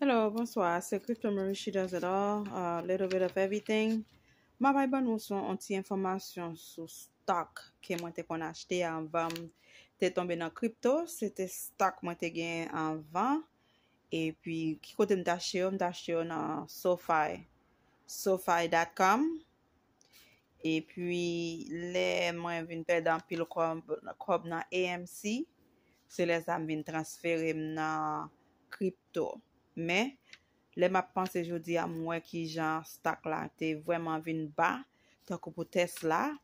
Hello, bonsoi, se Krypto Marishi da zeda, a little bit of everything. Ma bay ban woson onti informasyon sou stok ke mwen te kon achete anvan te tombe nan Krypto. Se te stok mwen te gen anvan, e pi ki kote mtache yo, mtache yo nan SoFi. SoFi.com E pi le mwen vin pedan pil krob nan AMC, se le zan vin transfere mnan Krypto. Men, le ma panse jodi a mwen ki jan stak la te vweman vin ba. Tako pou Tesla.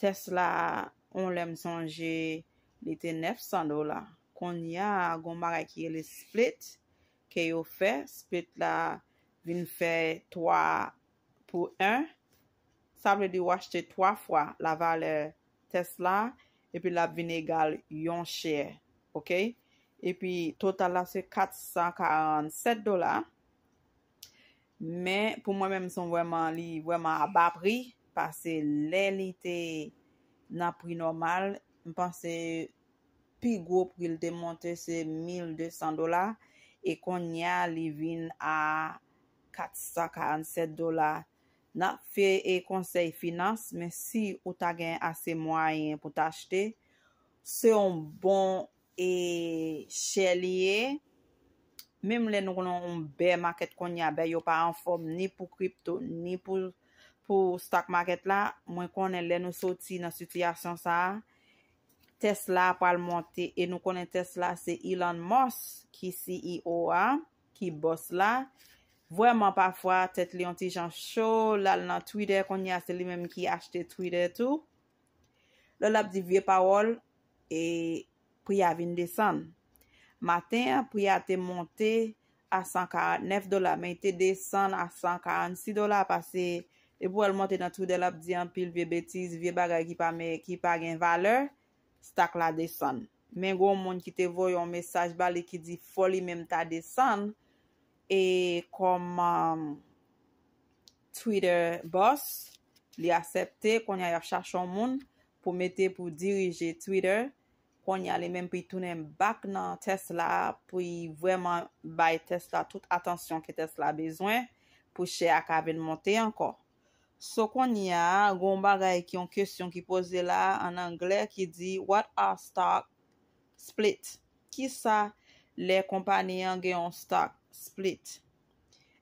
Tesla, on lem sonje, li te 900 do la. Kon ya, gomara ki ye le split. Ke yo fe, split la vin fe 3 pou 1. Sa vre di wachte 3 fwa la vale Tesla. E pi la vin egal yon chè. Ok? E pi, total la se 447 dolar. Men, pou mwen men son wèman li wèman a bapri. Pas se lè li te na pri normal, m pan se pi gwo pri li de monte se 1200 dolar, e kon nye li vin a 447 dolar. Na, fe e konsey finans, men si ou ta gen ase mwayen pou t'achete, se yon bon fè. e chè liye, mèm lè nou konon bè market konya, bè yo pa an form ni pou crypto, ni pou pou stock market la, mwen konen lè nou soti nan suti asyon sa, Tesla pal monte, e nou konen Tesla, se Elon Moss, ki CEO a, ki boss la, vwèman pafwa, tèt li yon ti jan show, lal nan Twitter konya, se li mèm ki achete Twitter tou, lè lap di vie pa wol, e pou ya vin desan. Maten, pou ya te monte a 149 dola, men te desan a 146 dola, pase, e pou el monte nan Twitter la, p diyan, pil, vie betis, vie baga ki pa gen valeur, stak la desan. Men gwo moun ki te voy yon mesaj bali ki di foli men ta desan, e kom um, Twitter boss, li asepte kon ya yon chachon moun pou mète pou dirije Twitter kon nye ale men pou yi tounen bak nan Tesla pou yi vweman bay Tesla tout atensyon ki Tesla bezwen pou chè ak avèn monte anko. So kon nye a, goun bagay ki yon kèsyon ki pose la an anglè ki di, what are stock split? Ki sa le kompanyan gen yon stock split?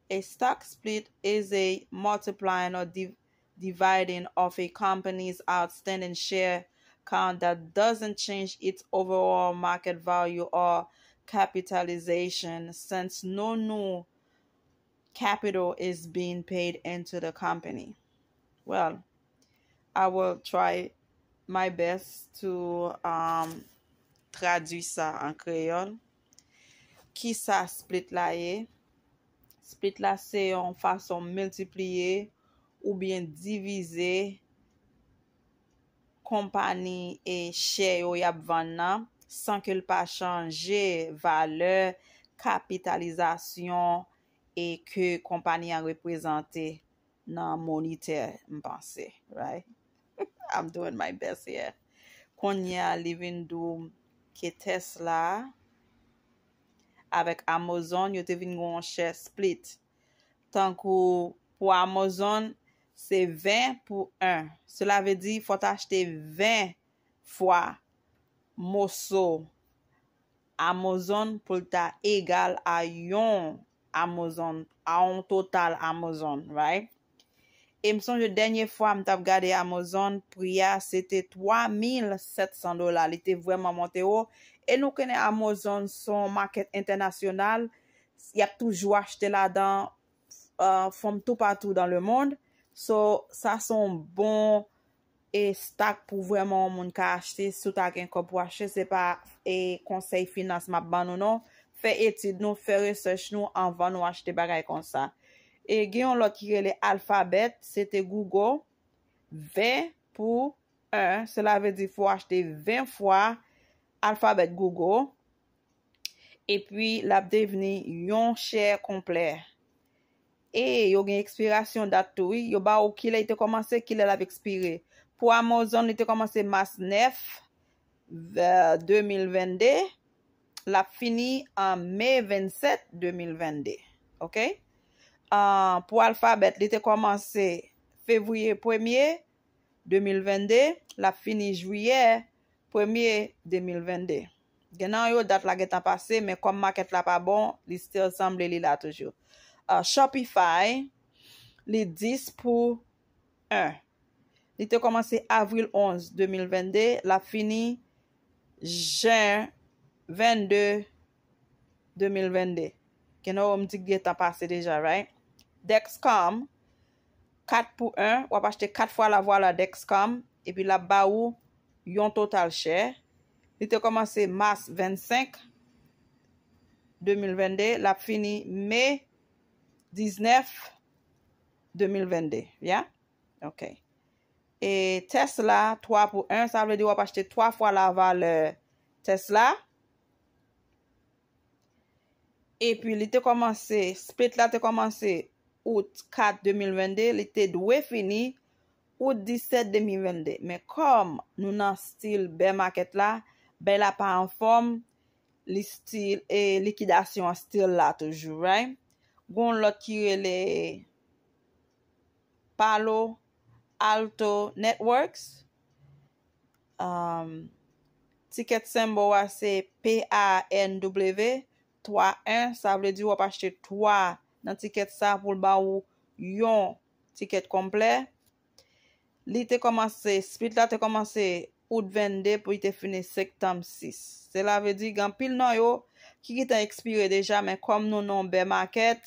A stock split is a multiplying or dividing of a company's outstanding share. account that doesn't change its overall market value or capitalization since no new capital is being paid into the company. Well, I will try my best to um, traduire ça en créole. Ki sa split la ye? Split la se yon fason ou bien diviser. kompani e chè yo yap van nan, san ke l pa chanje vale, kapitalizasyon, e ke kompani a reprezentè nan monite mpansè, right? I'm doing my best here. Kon nye a li vin dou ke Tesla, avek Amazon, yo te vin gwen chè split. Tankou pou Amazon, Se 20 pou 1. Sela ve di fwa ta achete 20 fwa moso Amazon pou ta egal a yon Amazon, a yon total Amazon, right? E mson je denye fwa mtaf gade Amazon pou ya, se te 3,700 dola. Li te vwe mwaman te o. E nou kene Amazon son market internasyonal, yap toujou achete la euh, dan fwam tou patou dan le mond. So, sa son bon e stak pou vwèman moun ka achte sou taken ko pou achte sepa e konsey finans map ban nou nou. Fè etid nou, fè resech nou, anvan nou achte bagay kon sa. E genyon lò ki kele alfabet, sete Google, 20 pou 1. E. Se la ve di pou achte 20 fwa alfabet Google, e pi la devini yon chèr kompleyre. E, yo gen ekspiration datoui, yo ba ou kila ite komanse, kila lave ekspire. Po Amazon, ite komanse mas 9, 2020, la fini an me 27, 2020, ok? An, po Alphabet, ite komanse fevriye 1, 2020, la fini juye 1, 2020. Genan yo dat la getan pase, men koma ket la pa bon, liste ansamble li la toujou. A Shopify, li 10 pou 1. Li te komanse Avril 11, 2022. La fini, Jain 22, 2022. Keno, om di gye ta pase deja, right? Dexcom, 4 pou 1. Wap achete 4 fwa la vwa la Dexcom. E pi la ba ou, yon total chè. Li te komanse Mars 25, 2022. La fini, May. 19 2022, ya? Ok. E Tesla, 3 pou 1, sa vredi wap achete 3 fwa la ava le Tesla. E pi li te komanse, split la te komanse out 4 2022, li te dwe fini out 17 2022. Me kom nou nan stil be market la, be la pa an form li stil e likidasyon stil la toujou, vey? Gon lò kiwe le palo alto networks. Um, tiket senbo wase PANW 3-1. Sa vle di wap ashte 3 nan tiket sa pou lba wou yon tiket komple. Li te komanse, split la te komanse ou dvende pou ite fine sektam 6. Se la vle di gan pil nan yo. Ki ki tan ekspire deja men kom nou non be market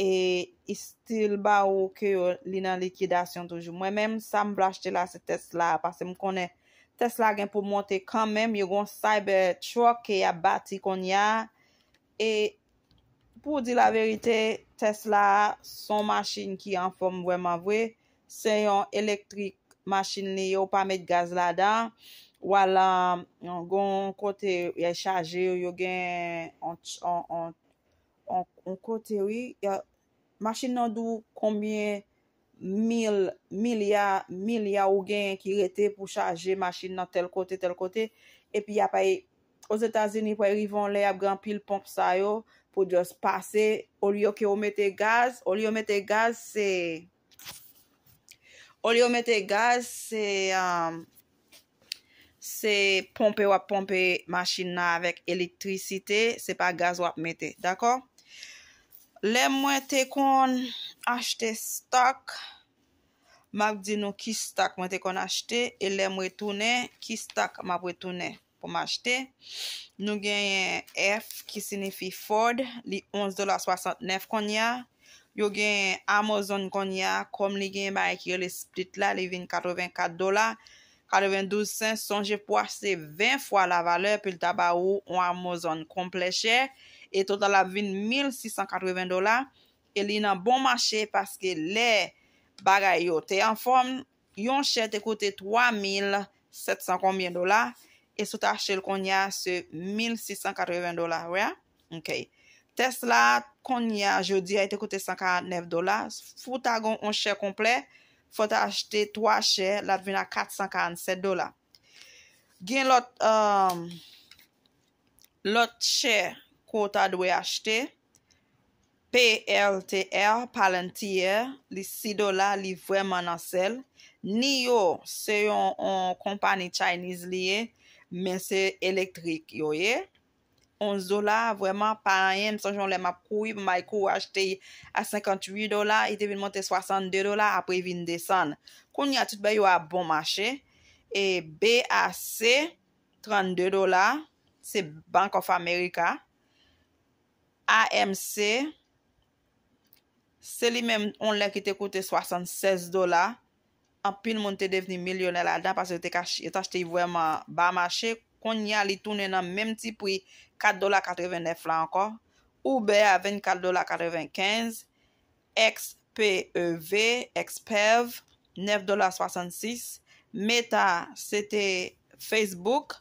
e istil ba ou ke yo li nan likidasyon toujou. Mwen menm sa m blashte la se Tesla a pase m konen Tesla gen pou monte kan menm yo gon cyber chok ke ya bati kon ya. E pou di la verite Tesla a son maschine ki an form wèman wè se yon elektrik maschine li yo pa met gaz la dan. wala, yon gon kote, yon charge yo gen, an kote ou, yon machine nan dou, kombien, mil, mil ya, mil ya ou gen, ki rete pou charge machine nan tel kote, tel kote, epi ya pay, ose tazini, pay rivon le, apgan pil pomp sa yo, pou jos pase, olio ke omete gaz, olio omete gaz, se, olio omete gaz, se, se, am, um, Se pompe wap pompe machina avèk elektrisite, se pa gaz wap mette, dako? Le mwen te kon achte stak, mak di nou ki stak mwen te kon achte, e le mwen toune, ki stak mwen pou toune pou mwen achte. Nou genye F, ki sinifi Ford, li 11 dola 69 kon ya. Yo genye Amazon kon ya, kom li genye ba ek yo le split la, li vin 84 dola. 92,5, sonje pou ase 20 fwa la vale pou l taba ou an amozon komple chè. E tot ala vin 1680 dola. E li nan bon machè paske le bagay yo. Te an form, yon chè te koute 3750 dola. E sou ta chè l konya se 1680 dola. Tesla konya jodi a te koute 149 dola. Fou ta gon an chè komple chè. Fote achte 3 chè, la dvina 457 dola. Gen lot um, chè ko ta dwe achte, PLTR, Palantir, li 6 dola, li vwè manansel. Ni yo se yon kompani chayniz liye, men se elektrik yoye. Onz do la vwèman pa an yen. Sanjoun lè map kouy. May kou ajte yi a 58 do la. Ite vin monte 62 do la apre vin desan. Koun yatit bay yo a bon machè. E BAC 32 do la. Se Bank of America. AMC. Se li men on lè ki te koute 76 do la. An pin monte devni milyonè la dan. Pas yo te kache yi tachte yi vwèman ba machè. kon yal itounen nan menm ti pou 4,89 dolar la ankon. Uber, 24,95 dolar. XPEV, XPEV, 9,66 dolar. Meta, se te Facebook,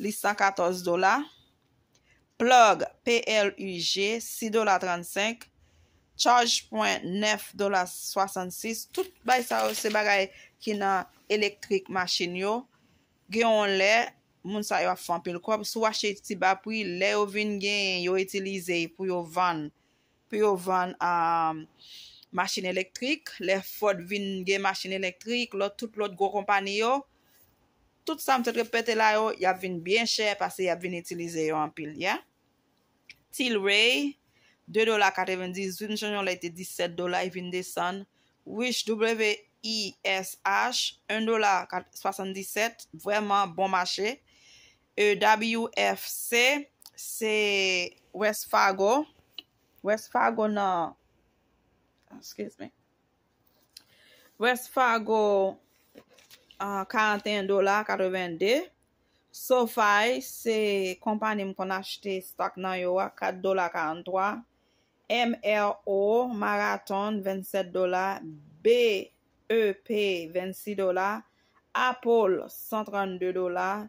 listan 14 dolar. Plug, PLUG, 6,35 dolar. Chargepoint, 9,66 dolar. Tout bay sa ou se bagay ki nan elektrik machin yo. Gyon lè, Moun sa yo a fan pil. Kwa sou ashe iti ba pri, le yo vin gen yo itilize pou yo van. Pou yo van a um, masin elektrik. Le Ford vin gen masin elektrik. Lo tout lot go kompani yo. Tout sa mte trepete la yo, ya vin bien chè. Pase ya vin itilize yo an pil, ya. Til Ray, 2 dola 90. Zun chan yon la iti 17 dola. I vin desan. Wish WISH. 1 dola 77. Vwèman bon mashe. EWFC, se Westfago, Westfago nan, ah, excuse me, Westfago, 41 dolar, 82. SoFi, se kompany m kon achete stak nan yo, 4 dolar, 43. MRO, Marathon, 27 dolar, BEP, 26 dolar, Apple, 132 dolar.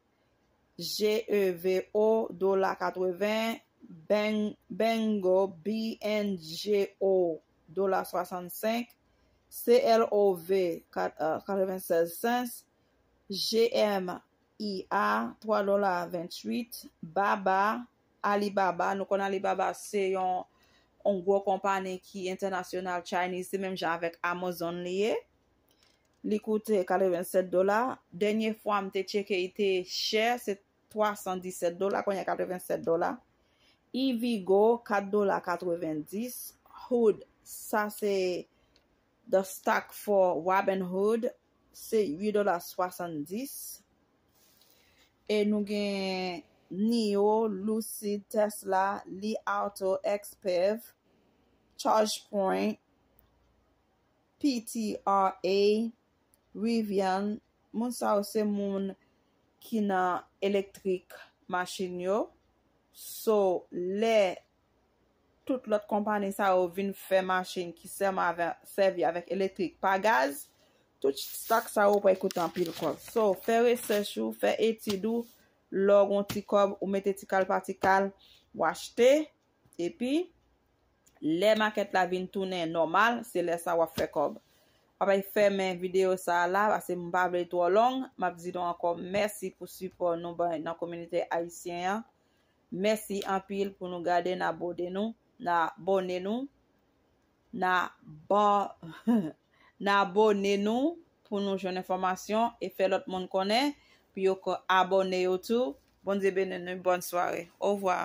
G-E-V-O, dola 80, Bengo, B-N-G-O, dola 65, C-L-O-V, 96 cents, G-M-I-A, 3 dola 28, Baba, Alibaba, nou kon Alibaba se yon on go kompane ki international Chinese, se menm jan vek Amazon liye, li koute 47 dola, denye fwa mte cheke ite chè, se te 317 dola, konye 87 dola. EVgo, 4 dola, 490. Hood, sa se the stock for Robin Hood, se 8 dola, 70. E nou gen Nio, Lucid, Tesla, Li Auto, Xperv, Chargepoint, PTR, A, Rivian, moun sa ou se moun ki nan elektrik machin yo. So, le, tout lot kompani sa ou vin fè machin ki sema avè, servi avèk elektrik pa gaz, tout stak sa ou pou ekoutan pil kòb. So, fè resèchou, fè etidou, logon ti kòb ou metè ti kal patikal, wachte, epi, le maket la vin tounen normal, se le sa wafè kòb. wapay fèmè videyo sa la, wase mbavle to along, mabzidon ankon, mersi pou sipon nou ban nan kominite Aisyen ya, mersi anpil pou nou gade nabode nou, nabone nou, nabone nou, pou nou jounen formasyon, e fè lot moun konen, pi yo kon abone yo tou, bonze bene nou, bon soare, ouvwa.